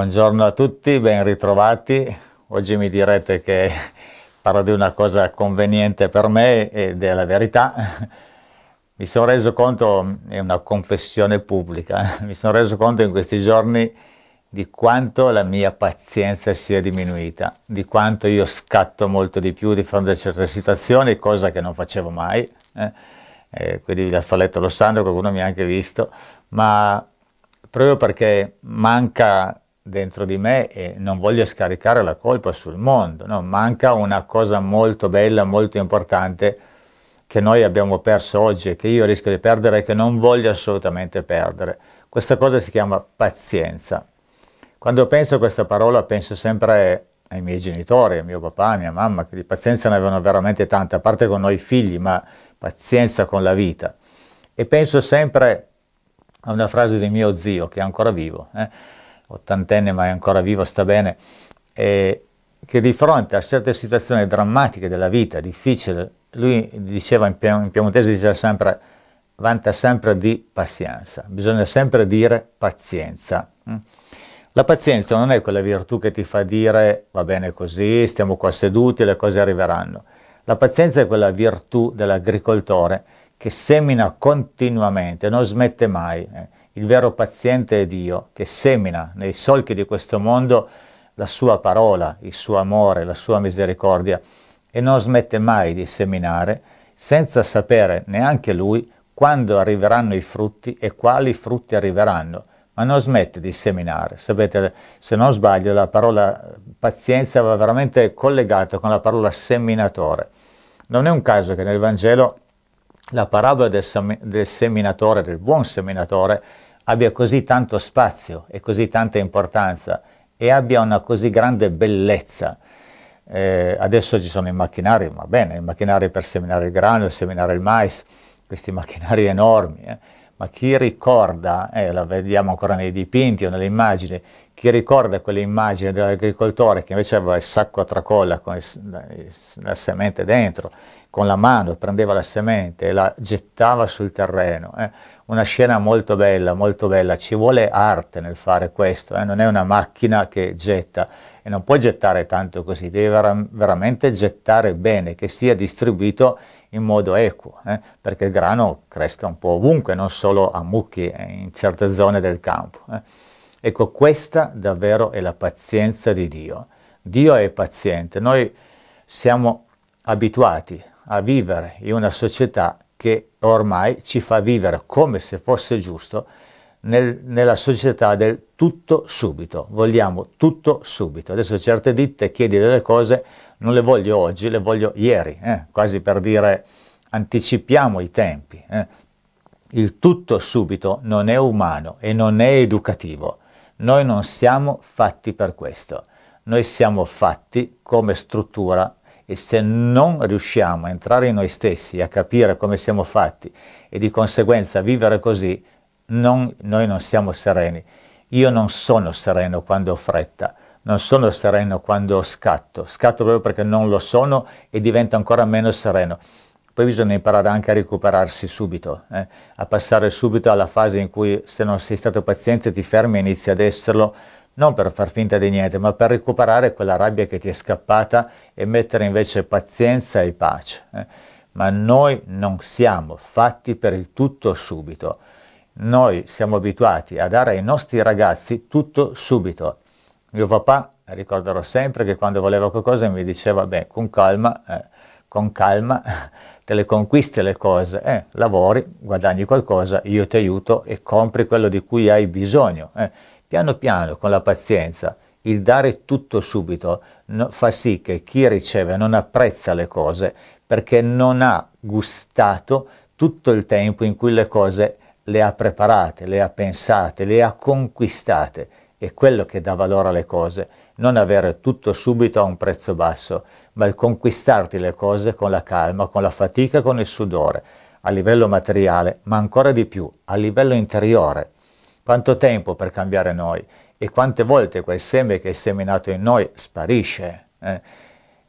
Buongiorno a tutti, ben ritrovati. Oggi mi direte che parlo di una cosa conveniente per me ed è la verità. Mi sono reso conto, è una confessione pubblica, eh, mi sono reso conto in questi giorni di quanto la mia pazienza sia diminuita, di quanto io scatto molto di più di fronte a certe situazioni, cosa che non facevo mai. Eh, eh, quindi da Falletto lo sanno, qualcuno mi ha anche visto, ma proprio perché manca dentro di me e non voglio scaricare la colpa sul mondo, no? manca una cosa molto bella, molto importante che noi abbiamo perso oggi e che io rischio di perdere e che non voglio assolutamente perdere. Questa cosa si chiama pazienza. Quando penso a questa parola penso sempre ai miei genitori, a mio papà, a mia mamma, che di pazienza ne avevano veramente tanta, a parte con noi figli, ma pazienza con la vita. E penso sempre a una frase di mio zio, che è ancora vivo, eh? ottantenne ma è ancora vivo, sta bene, e che di fronte a certe situazioni drammatiche della vita, difficile, lui diceva in, pie- in piemontese, diceva sempre, vanta sempre di pazienza, bisogna sempre dire pazienza. Mm. La pazienza non è quella virtù che ti fa dire va bene così, stiamo qua seduti, le cose arriveranno. La pazienza è quella virtù dell'agricoltore che semina continuamente, non smette mai. Eh il vero paziente è Dio, che semina nei solchi di questo mondo la sua parola, il suo amore, la sua misericordia e non smette mai di seminare senza sapere neanche lui quando arriveranno i frutti e quali frutti arriveranno, ma non smette di seminare. Sapete, se non sbaglio, la parola pazienza va veramente collegata con la parola seminatore. Non è un caso che nel Vangelo la parabola del, seminatore, del buon seminatore, abbia così tanto spazio e così tanta importanza e abbia una così grande bellezza. Eh, adesso ci sono i macchinari, va bene, i macchinari per seminare il grano, seminare il mais, questi macchinari enormi, eh? ma chi ricorda, eh, la vediamo ancora nei dipinti o nelle immagini, chi ricorda quell'immagine dell'agricoltore che invece aveva il sacco a tracolla con il, la semente dentro, con la mano prendeva la semente e la gettava sul terreno. Eh? Una scena molto bella, molto bella. Ci vuole arte nel fare questo, eh? non è una macchina che getta e non può gettare tanto così, deve ver veramente gettare bene, che sia distribuito in modo equo, eh? perché il grano cresca un po' ovunque, non solo a mucchi eh, in certe zone del campo. Eh? Ecco, questa davvero è la pazienza di Dio. Dio è paziente. Noi siamo abituati a vivere in una società che ormai ci fa vivere come se fosse giusto nel, nella società del tutto subito. Vogliamo tutto subito. Adesso certe ditte chiedi delle cose, non le voglio oggi, le voglio ieri, eh? quasi per dire anticipiamo i tempi. Eh? Il tutto subito non è umano e non è educativo. Noi non siamo fatti per questo, noi siamo fatti come struttura e se non riusciamo a entrare in noi stessi, a capire come siamo fatti e di conseguenza a vivere così, non, noi non siamo sereni. Io non sono sereno quando ho fretta, non sono sereno quando scatto, scatto proprio perché non lo sono e divento ancora meno sereno. Poi bisogna imparare anche a recuperarsi subito, eh? a passare subito alla fase in cui se non sei stato paziente ti fermi e inizi ad esserlo, non per far finta di niente, ma per recuperare quella rabbia che ti è scappata e mettere invece pazienza e pace. Eh? Ma noi non siamo fatti per il tutto subito. Noi siamo abituati a dare ai nostri ragazzi tutto subito. Mio papà, ricorderò sempre che quando voleva qualcosa mi diceva, beh, con calma, eh, con calma, te le conquisti le cose, eh, lavori, guadagni qualcosa, io ti aiuto e compri quello di cui hai bisogno. Eh. Piano piano, con la pazienza, il dare tutto subito no, fa sì che chi riceve non apprezza le cose perché non ha gustato tutto il tempo in cui le cose le ha preparate, le ha pensate, le ha conquistate è quello che dà valore alle cose, non avere tutto subito a un prezzo basso, ma il conquistarti le cose con la calma, con la fatica, con il sudore, a livello materiale, ma ancora di più a livello interiore. Quanto tempo per cambiare noi e quante volte quel seme che è seminato in noi sparisce. Eh?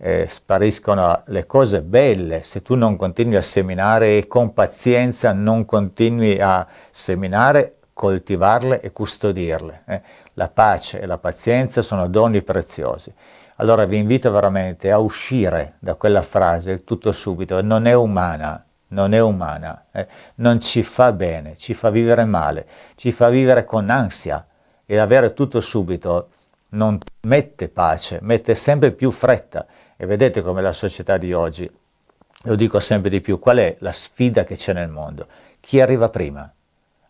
Eh, spariscono le cose belle, se tu non continui a seminare e con pazienza non continui a seminare coltivarle e custodirle. Eh? La pace e la pazienza sono doni preziosi. Allora vi invito veramente a uscire da quella frase tutto subito, non è umana, non è umana, eh? non ci fa bene, ci fa vivere male, ci fa vivere con ansia e avere tutto subito non mette pace, mette sempre più fretta. E vedete come la società di oggi, lo dico sempre di più, qual è la sfida che c'è nel mondo? Chi arriva prima?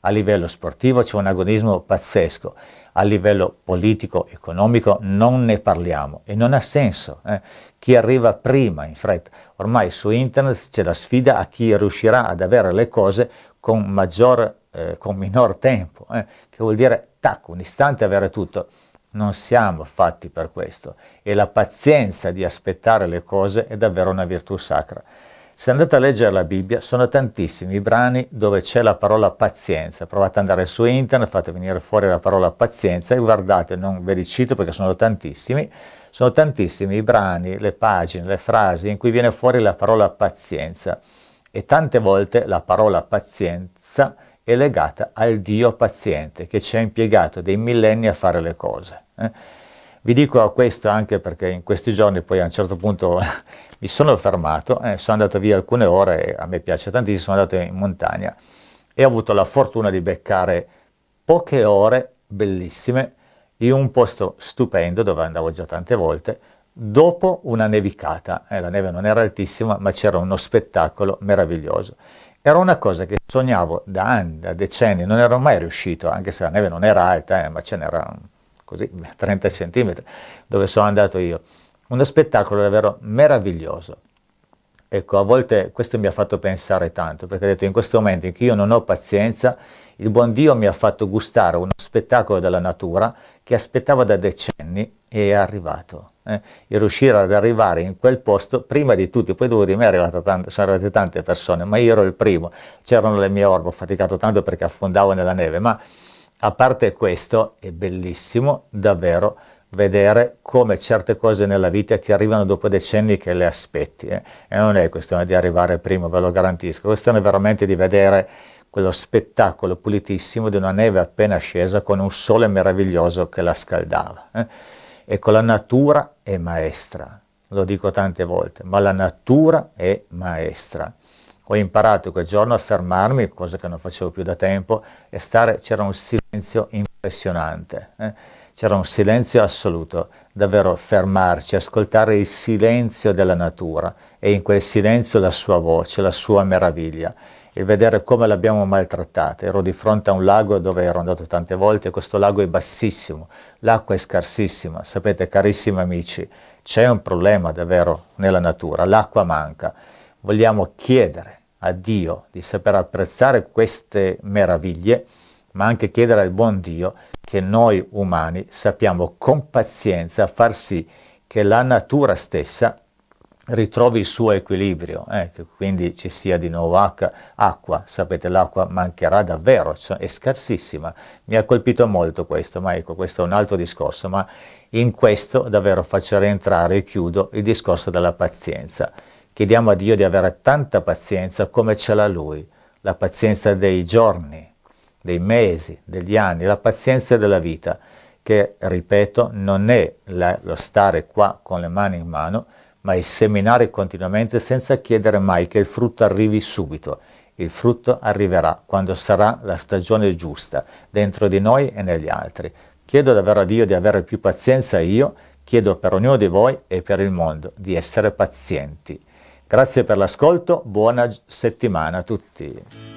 A livello sportivo c'è un agonismo pazzesco, a livello politico, economico non ne parliamo e non ha senso. Eh. Chi arriva prima in fretta, ormai su internet c'è la sfida a chi riuscirà ad avere le cose con, maggior, eh, con minor tempo, eh. che vuol dire tac, un istante avere tutto. Non siamo fatti per questo e la pazienza di aspettare le cose è davvero una virtù sacra. Se andate a leggere la Bibbia sono tantissimi i brani dove c'è la parola pazienza. Provate ad andare su internet, fate venire fuori la parola pazienza e guardate, non ve li cito perché sono tantissimi, sono tantissimi i brani, le pagine, le frasi in cui viene fuori la parola pazienza e tante volte la parola pazienza è legata al Dio paziente che ci ha impiegato dei millenni a fare le cose. Eh? Vi dico questo anche perché in questi giorni poi a un certo punto mi sono fermato, eh, sono andato via alcune ore, a me piace tantissimo, sono andato in montagna e ho avuto la fortuna di beccare poche ore bellissime in un posto stupendo dove andavo già tante volte, dopo una nevicata, eh, la neve non era altissima ma c'era uno spettacolo meraviglioso. Era una cosa che sognavo da anni, da decenni, non ero mai riuscito, anche se la neve non era alta, eh, ma ce n'era un così, 30 cm, dove sono andato io. Uno spettacolo davvero meraviglioso. Ecco, a volte questo mi ha fatto pensare tanto, perché ho detto in questo momento in cui io non ho pazienza, il buon Dio mi ha fatto gustare uno spettacolo della natura che aspettavo da decenni e è arrivato. Eh? E riuscire ad arrivare in quel posto prima di tutti, poi dopo di me tante, sono arrivate tante persone, ma io ero il primo, c'erano le mie orbe, ho faticato tanto perché affondavo nella neve, ma a parte questo, è bellissimo davvero vedere come certe cose nella vita ti arrivano dopo decenni che le aspetti. Eh? E non è questione di arrivare prima, ve lo garantisco, questione veramente di vedere quello spettacolo pulitissimo di una neve appena scesa con un sole meraviglioso che la scaldava. Eh? Ecco, la natura è maestra, lo dico tante volte, ma la natura è maestra ho imparato quel giorno a fermarmi, cosa che non facevo più da tempo, e stare, c'era un silenzio impressionante, eh? c'era un silenzio assoluto, davvero fermarci, ascoltare il silenzio della natura e in quel silenzio la sua voce, la sua meraviglia e vedere come l'abbiamo maltrattata. Ero di fronte a un lago dove ero andato tante volte, questo lago è bassissimo, l'acqua è scarsissima. Sapete, carissimi amici, c'è un problema davvero nella natura, l'acqua manca. Vogliamo chiedere a Dio di saper apprezzare queste meraviglie, ma anche chiedere al buon Dio che noi umani sappiamo con pazienza far sì che la natura stessa ritrovi il suo equilibrio, eh, che quindi ci sia di nuovo acqua, sapete l'acqua mancherà davvero, cioè è scarsissima, mi ha colpito molto questo, ma ecco questo è un altro discorso, ma in questo davvero faccio rientrare e chiudo il discorso della pazienza. Chiediamo a Dio di avere tanta pazienza come ce l'ha Lui, la pazienza dei giorni, dei mesi, degli anni, la pazienza della vita, che, ripeto, non è la, lo stare qua con le mani in mano, ma il seminare continuamente senza chiedere mai che il frutto arrivi subito. Il frutto arriverà quando sarà la stagione giusta, dentro di noi e negli altri. Chiedo davvero a Dio di avere più pazienza io, chiedo per ognuno di voi e per il mondo di essere pazienti. Grazie per l'ascolto, buona settimana a tutti.